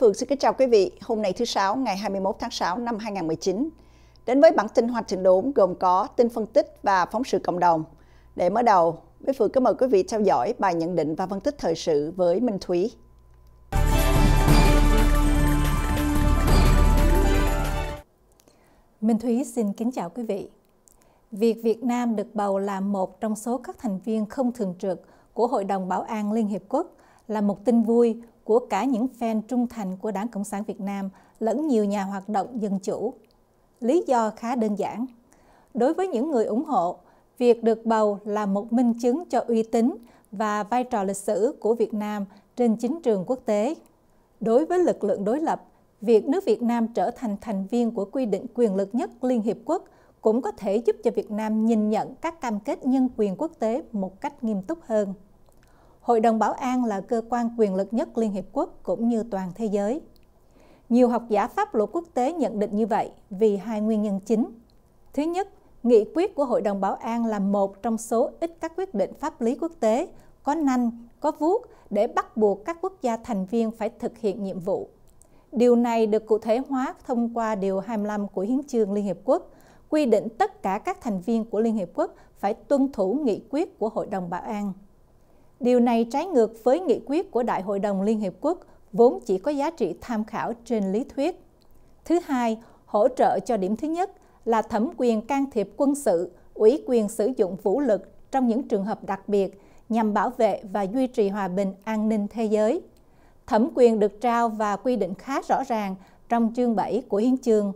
Phương xin kính chào quý vị. Hôm nay thứ Sáu, ngày 21 tháng 6 năm 2019. Đến với bản tin Hoa trình Đốn gồm có tin phân tích và phóng sự cộng đồng. Để mở đầu, Bích Phương kính mời quý vị theo dõi bài nhận định và phân tích thời sự với Minh Thúy. Minh Thúy xin kính chào quý vị. Việc Việt Nam được bầu là một trong số các thành viên không thường trực của Hội đồng Bảo an Liên Hiệp Quốc là một tin vui của cả những fan trung thành của Đảng Cộng sản Việt Nam lẫn nhiều nhà hoạt động dân chủ. Lý do khá đơn giản. Đối với những người ủng hộ, việc được bầu là một minh chứng cho uy tín và vai trò lịch sử của Việt Nam trên chính trường quốc tế. Đối với lực lượng đối lập, việc nước Việt Nam trở thành thành viên của quy định quyền lực nhất Liên Hiệp Quốc cũng có thể giúp cho Việt Nam nhìn nhận các cam kết nhân quyền quốc tế một cách nghiêm túc hơn. Hội đồng Bảo an là cơ quan quyền lực nhất Liên Hiệp Quốc cũng như toàn thế giới. Nhiều học giả pháp luật quốc tế nhận định như vậy vì hai nguyên nhân chính. Thứ nhất, nghị quyết của Hội đồng Bảo an là một trong số ít các quyết định pháp lý quốc tế có nanh, có vuốt để bắt buộc các quốc gia thành viên phải thực hiện nhiệm vụ. Điều này được cụ thể hóa thông qua Điều 25 của Hiến trương Liên Hiệp Quốc, quy định tất cả các thành viên của Liên Hiệp Quốc phải tuân thủ nghị quyết của Hội đồng Bảo an. Điều này trái ngược với nghị quyết của Đại hội đồng Liên Hiệp Quốc vốn chỉ có giá trị tham khảo trên lý thuyết. Thứ hai, hỗ trợ cho điểm thứ nhất là thẩm quyền can thiệp quân sự, ủy quyền sử dụng vũ lực trong những trường hợp đặc biệt nhằm bảo vệ và duy trì hòa bình an ninh thế giới. Thẩm quyền được trao và quy định khá rõ ràng trong chương 7 của hiến chương.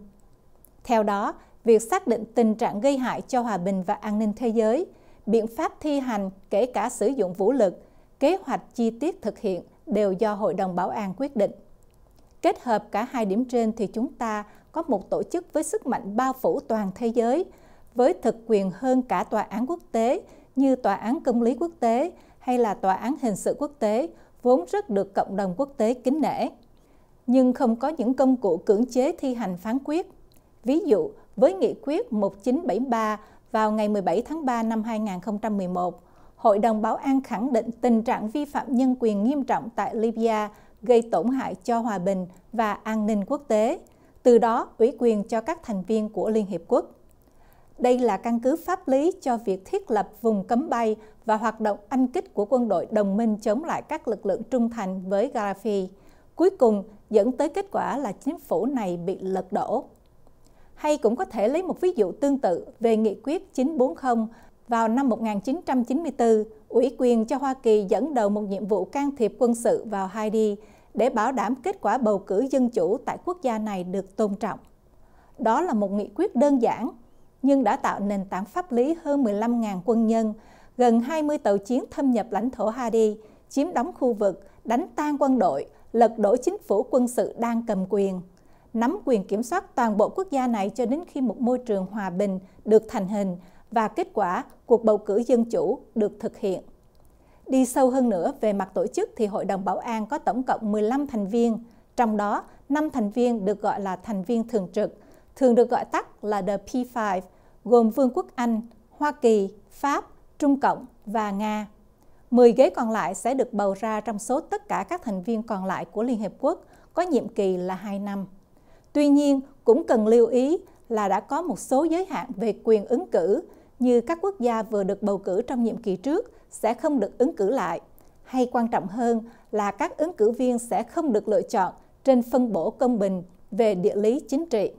Theo đó, việc xác định tình trạng gây hại cho hòa bình và an ninh thế giới – biện pháp thi hành kể cả sử dụng vũ lực, kế hoạch chi tiết thực hiện đều do Hội đồng Bảo an quyết định. Kết hợp cả hai điểm trên thì chúng ta có một tổ chức với sức mạnh bao phủ toàn thế giới, với thực quyền hơn cả tòa án quốc tế như tòa án công lý quốc tế hay là tòa án hình sự quốc tế vốn rất được cộng đồng quốc tế kính nể, nhưng không có những công cụ cưỡng chế thi hành phán quyết. Ví dụ, với nghị quyết 1973 vào ngày 17 tháng 3 năm 2011, Hội đồng Bảo an khẳng định tình trạng vi phạm nhân quyền nghiêm trọng tại Libya gây tổn hại cho hòa bình và an ninh quốc tế, từ đó ủy quyền cho các thành viên của Liên Hiệp Quốc. Đây là căn cứ pháp lý cho việc thiết lập vùng cấm bay và hoạt động anh kích của quân đội đồng minh chống lại các lực lượng trung thành với Gaddafi. Cuối cùng dẫn tới kết quả là chính phủ này bị lật đổ. Hay cũng có thể lấy một ví dụ tương tự về nghị quyết 940 vào năm 1994, ủy quyền cho Hoa Kỳ dẫn đầu một nhiệm vụ can thiệp quân sự vào Haiti để bảo đảm kết quả bầu cử dân chủ tại quốc gia này được tôn trọng. Đó là một nghị quyết đơn giản, nhưng đã tạo nền tảng pháp lý hơn 15.000 quân nhân, gần 20 tàu chiến thâm nhập lãnh thổ Haiti, chiếm đóng khu vực, đánh tan quân đội, lật đổ chính phủ quân sự đang cầm quyền – nắm quyền kiểm soát toàn bộ quốc gia này cho đến khi một môi trường hòa bình được thành hình và kết quả cuộc bầu cử dân chủ được thực hiện. Đi sâu hơn nữa về mặt tổ chức thì Hội đồng Bảo an có tổng cộng 15 thành viên, trong đó 5 thành viên được gọi là thành viên thường trực, thường được gọi tắt là The P5, gồm Vương quốc Anh, Hoa Kỳ, Pháp, Trung Cộng và Nga. 10 ghế còn lại sẽ được bầu ra trong số tất cả các thành viên còn lại của Liên Hiệp Quốc, có nhiệm kỳ là 2 năm. Tuy nhiên, cũng cần lưu ý là đã có một số giới hạn về quyền ứng cử như các quốc gia vừa được bầu cử trong nhiệm kỳ trước sẽ không được ứng cử lại, hay quan trọng hơn là các ứng cử viên sẽ không được lựa chọn trên phân bổ công bình về địa lý chính trị.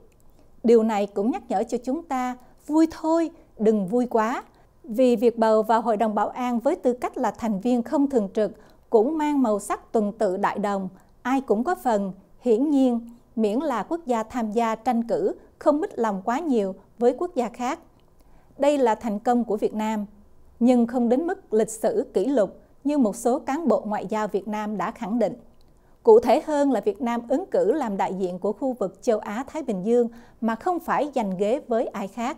Điều này cũng nhắc nhở cho chúng ta vui thôi, đừng vui quá, vì việc bầu vào Hội đồng Bảo an với tư cách là thành viên không thường trực cũng mang màu sắc tuần tự đại đồng, ai cũng có phần, hiển nhiên miễn là quốc gia tham gia tranh cử không mít lòng quá nhiều với quốc gia khác. Đây là thành công của Việt Nam, nhưng không đến mức lịch sử kỷ lục như một số cán bộ ngoại giao Việt Nam đã khẳng định. Cụ thể hơn là Việt Nam ứng cử làm đại diện của khu vực châu Á-Thái Bình Dương mà không phải giành ghế với ai khác.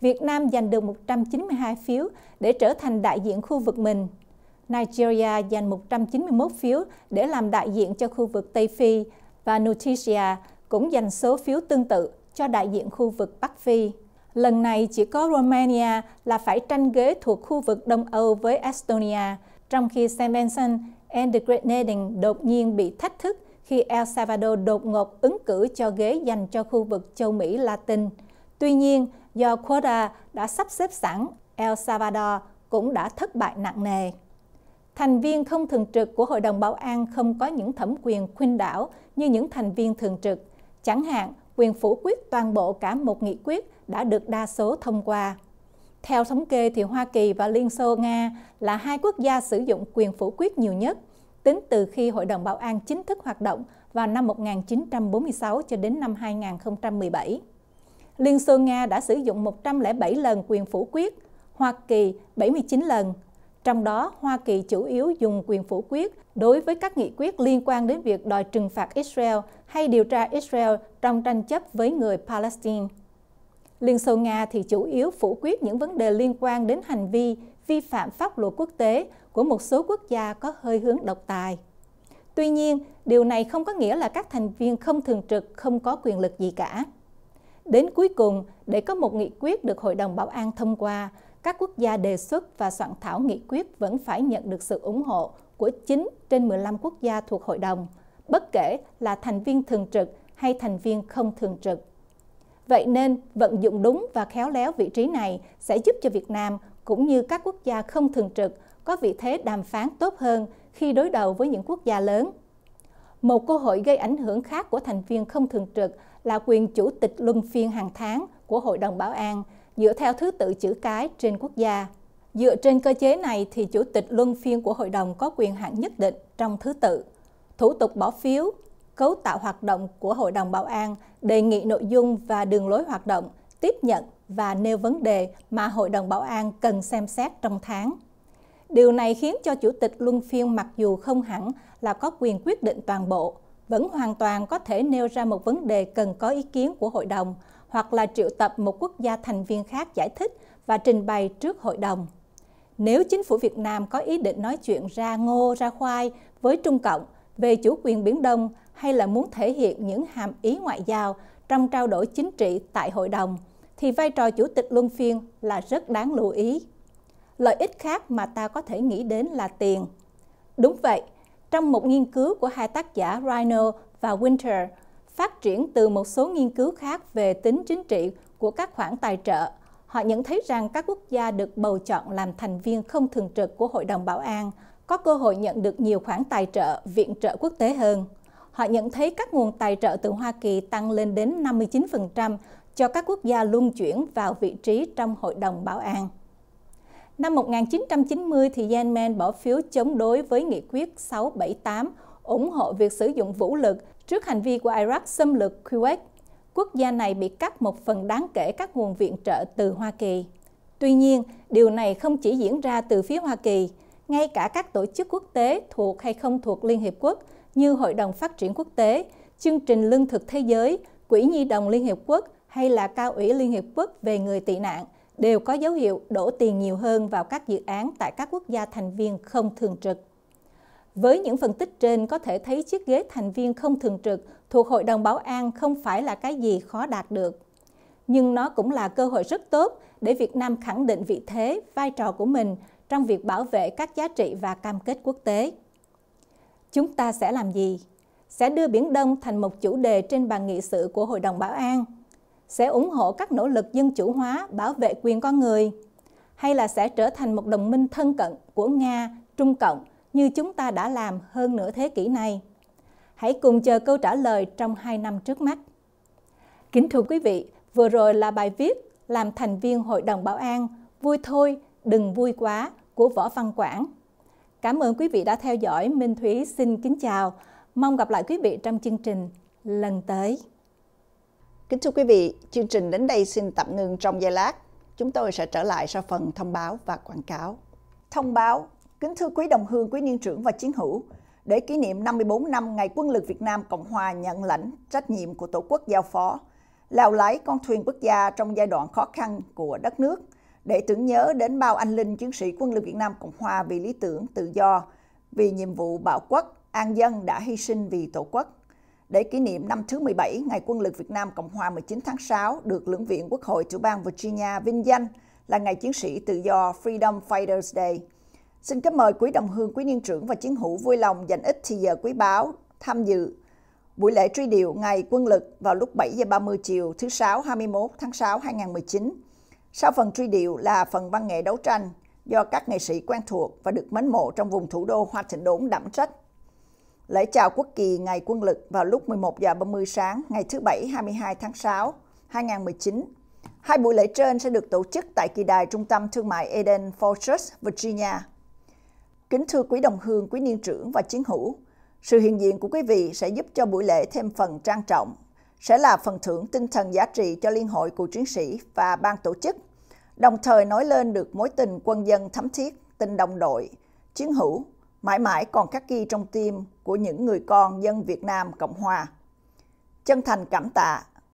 Việt Nam giành được 192 phiếu để trở thành đại diện khu vực mình. Nigeria giành 191 phiếu để làm đại diện cho khu vực Tây Phi và Nutricia cũng giành số phiếu tương tự cho đại diện khu vực Bắc Phi. Lần này chỉ có Romania là phải tranh ghế thuộc khu vực Đông Âu với Estonia, trong khi St. Vincent and the Grenadines đột nhiên bị thách thức khi El Salvador đột ngột ứng cử cho ghế dành cho khu vực châu Mỹ Latin. Tuy nhiên, do quota đã sắp xếp sẵn, El Salvador cũng đã thất bại nặng nề. Thành viên không thường trực của Hội đồng Bảo an không có những thẩm quyền khuyên đảo như những thành viên thường trực. Chẳng hạn, quyền phủ quyết toàn bộ cả một nghị quyết đã được đa số thông qua. Theo thống kê thì Hoa Kỳ và Liên Xô Nga là hai quốc gia sử dụng quyền phủ quyết nhiều nhất tính từ khi Hội đồng Bảo an chính thức hoạt động vào năm 1946 cho đến năm 2017. Liên Xô Nga đã sử dụng 107 lần quyền phủ quyết, Hoa Kỳ 79 lần, trong đó, Hoa Kỳ chủ yếu dùng quyền phủ quyết đối với các nghị quyết liên quan đến việc đòi trừng phạt Israel hay điều tra Israel trong tranh chấp với người Palestine. Liên Xô Nga thì chủ yếu phủ quyết những vấn đề liên quan đến hành vi vi phạm pháp luật quốc tế của một số quốc gia có hơi hướng độc tài. Tuy nhiên, điều này không có nghĩa là các thành viên không thường trực không có quyền lực gì cả. Đến cuối cùng, để có một nghị quyết được Hội đồng Bảo an thông qua, các quốc gia đề xuất và soạn thảo nghị quyết vẫn phải nhận được sự ủng hộ của 9 trên 15 quốc gia thuộc hội đồng, bất kể là thành viên thường trực hay thành viên không thường trực. Vậy nên, vận dụng đúng và khéo léo vị trí này sẽ giúp cho Việt Nam cũng như các quốc gia không thường trực có vị thế đàm phán tốt hơn khi đối đầu với những quốc gia lớn. Một cơ hội gây ảnh hưởng khác của thành viên không thường trực là quyền chủ tịch luân phiên hàng tháng của Hội đồng Bảo an dựa theo thứ tự chữ cái trên quốc gia. Dựa trên cơ chế này thì chủ tịch luân phiên của hội đồng có quyền hạn nhất định trong thứ tự, thủ tục bỏ phiếu, cấu tạo hoạt động của Hội đồng Bảo an, đề nghị nội dung và đường lối hoạt động, tiếp nhận và nêu vấn đề mà Hội đồng Bảo an cần xem xét trong tháng. Điều này khiến cho Chủ tịch Luân phiên mặc dù không hẳn là có quyền quyết định toàn bộ, vẫn hoàn toàn có thể nêu ra một vấn đề cần có ý kiến của hội đồng hoặc là triệu tập một quốc gia thành viên khác giải thích và trình bày trước hội đồng. Nếu chính phủ Việt Nam có ý định nói chuyện ra ngô ra khoai với Trung Cộng về chủ quyền Biển Đông hay là muốn thể hiện những hàm ý ngoại giao trong trao đổi chính trị tại hội đồng, thì vai trò chủ tịch luân phiên là rất đáng lưu ý. Lợi ích khác mà ta có thể nghĩ đến là tiền. Đúng vậy, trong một nghiên cứu của hai tác giả Rhino và Winter phát triển từ một số nghiên cứu khác về tính chính trị của các khoản tài trợ. Họ nhận thấy rằng các quốc gia được bầu chọn làm thành viên không thường trực của Hội đồng Bảo an có cơ hội nhận được nhiều khoản tài trợ, viện trợ quốc tế hơn. Họ nhận thấy các nguồn tài trợ từ Hoa Kỳ tăng lên đến 59% cho các quốc gia luân chuyển vào vị trí trong Hội đồng Bảo an. Năm 1990 thì Yemen bỏ phiếu chống đối với nghị quyết 678 ủng hộ việc sử dụng vũ lực Trước hành vi của Iraq xâm lược Kuwait, quốc gia này bị cắt một phần đáng kể các nguồn viện trợ từ Hoa Kỳ. Tuy nhiên, điều này không chỉ diễn ra từ phía Hoa Kỳ, ngay cả các tổ chức quốc tế thuộc hay không thuộc Liên Hiệp Quốc như Hội đồng Phát triển Quốc tế, Chương trình Lương thực Thế giới, Quỹ Nhi đồng Liên Hiệp Quốc hay là Cao ủy Liên Hiệp Quốc về người tị nạn đều có dấu hiệu đổ tiền nhiều hơn vào các dự án tại các quốc gia thành viên không thường trực. Với những phân tích trên có thể thấy chiếc ghế thành viên không thường trực thuộc Hội đồng Bảo an không phải là cái gì khó đạt được. Nhưng nó cũng là cơ hội rất tốt để Việt Nam khẳng định vị thế, vai trò của mình trong việc bảo vệ các giá trị và cam kết quốc tế. Chúng ta sẽ làm gì? Sẽ đưa Biển Đông thành một chủ đề trên bàn nghị sự của Hội đồng Bảo an? Sẽ ủng hộ các nỗ lực dân chủ hóa bảo vệ quyền con người? Hay là sẽ trở thành một đồng minh thân cận của Nga, Trung Cộng như chúng ta đã làm hơn nửa thế kỷ này? Hãy cùng chờ câu trả lời trong 2 năm trước mắt. Kính thưa quý vị, vừa rồi là bài viết làm thành viên Hội đồng Bảo an Vui thôi, đừng vui quá của Võ Văn Quảng. Cảm ơn quý vị đã theo dõi. Minh Thúy xin kính chào. Mong gặp lại quý vị trong chương trình lần tới. Kính thưa quý vị, chương trình đến đây xin tạm ngừng trong giây lát. Chúng tôi sẽ trở lại sau phần thông báo và quảng cáo. Thông báo Kính thưa quý đồng hương, quý niên trưởng và chiến hữu, để kỷ niệm 54 năm Ngày Quân lực Việt Nam Cộng Hòa nhận lãnh trách nhiệm của Tổ quốc giao phó, lào lái con thuyền quốc gia trong giai đoạn khó khăn của đất nước, để tưởng nhớ đến bao anh linh chiến sĩ quân lực Việt Nam Cộng Hòa vì lý tưởng tự do, vì nhiệm vụ bảo quốc, an dân đã hy sinh vì Tổ quốc. Để kỷ niệm năm thứ 17 Ngày Quân lực Việt Nam Cộng Hòa 19 tháng 6 được Lưỡng viện Quốc hội tiểu bang Virginia vinh danh là Ngày Chiến sĩ Tự do Freedom Fighters Day – Xin kính mời quý đồng hương, quý niên trưởng và chiến hữu vui lòng dành ít thì giờ quý báo tham dự buổi lễ truy điệu ngày quân lực vào lúc 7 giờ 30 chiều thứ Sáu 21 tháng 6 2019. Sau phần truy điệu là phần văn nghệ đấu tranh do các nghệ sĩ quen thuộc và được mến mộ trong vùng thủ đô Hoa Thịnh Đốn đảm trách. Lễ chào quốc kỳ ngày quân lực vào lúc 11 giờ 30 sáng ngày thứ Bảy 22 tháng 6 2019. Hai buổi lễ trên sẽ được tổ chức tại kỳ đài trung tâm thương mại Eden Fortress, Virginia Kính thưa quý đồng hương, quý niên trưởng và chiến hữu, sự hiện diện của quý vị sẽ giúp cho buổi lễ thêm phần trang trọng, sẽ là phần thưởng tinh thần giá trị cho Liên hội cựu chiến sĩ và ban tổ chức, đồng thời nói lên được mối tình quân dân thấm thiết, tình đồng đội, chiến hữu, mãi mãi còn khắc ghi trong tim của những người con dân Việt Nam Cộng Hòa. Chân thành cảm tạ